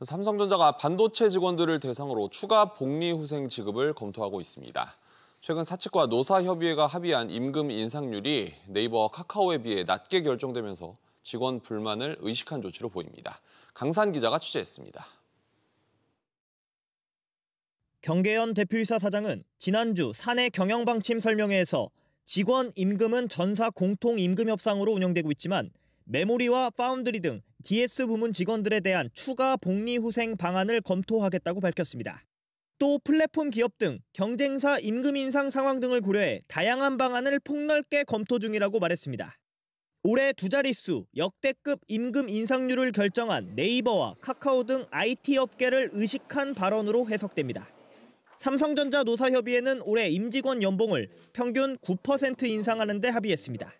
삼성전자가 반도체 직원들을 대상으로 추가 복리 후생 지급을 검토하고 있습니다. 최근 사측과 노사협의회가 합의한 임금 인상률이 네이버 카카오에 비해 낮게 결정되면서 직원 불만을 의식한 조치로 보입니다. 강산 기자가 취재했습니다. 경계현 대표이사 사장은 지난주 사내 경영 방침 설명회에서 직원 임금은 전사 공통 임금 협상으로 운영되고 있지만 메모리와 파운드리 등 DS 부문 직원들에 대한 추가 복리 후생 방안을 검토하겠다고 밝혔습니다. 또 플랫폼 기업 등 경쟁사 임금 인상 상황 등을 고려해 다양한 방안을 폭넓게 검토 중이라고 말했습니다. 올해 두 자릿수 역대급 임금 인상률을 결정한 네이버와 카카오 등 IT 업계를 의식한 발언으로 해석됩니다. 삼성전자 노사협의회는 올해 임직원 연봉을 평균 9% 인상하는 데 합의했습니다.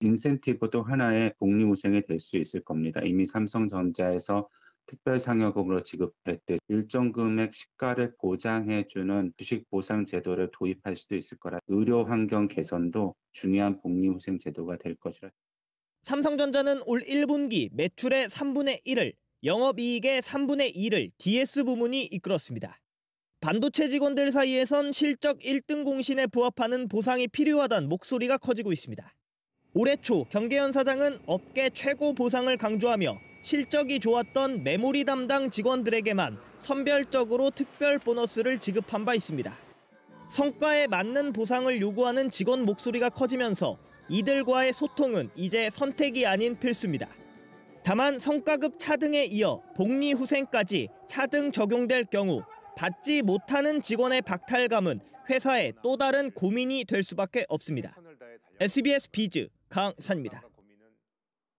인센티브도 하나의 복리후생이 될 수 있을 겁니다. 이미 삼성전자에서 특별 상여금으로 지급했듯 일정 금액 시가를 보장해주는 주식 보상 제도를 도입할 수도 있을 거라 의료 환경 개선도 중요한 복리후생 제도가 될 것이라. 삼성전자는 올 1분기 매출의 3분의 1을 영업이익의 3분의 2를 DS 부문이 이끌었습니다. 반도체 직원들 사이에선 실적 1등 공신에 부합하는 보상이 필요하다는 목소리가 커지고 있습니다. 올해 초 경계현 사장은 업계 최고 보상을 강조하며 실적이 좋았던 메모리 담당 직원들에게만 선별적으로 특별 보너스를 지급한 바 있습니다. 성과에 맞는 보상을 요구하는 직원 목소리가 커지면서 이들과의 소통은 이제 선택이 아닌 필수입니다. 다만 성과급 차등에 이어 복리 후생까지 차등 적용될 경우 받지 못하는 직원의 박탈감은 회사의 또 다른 고민이 될 수밖에 없습니다. SBS 비즈 강산입니다.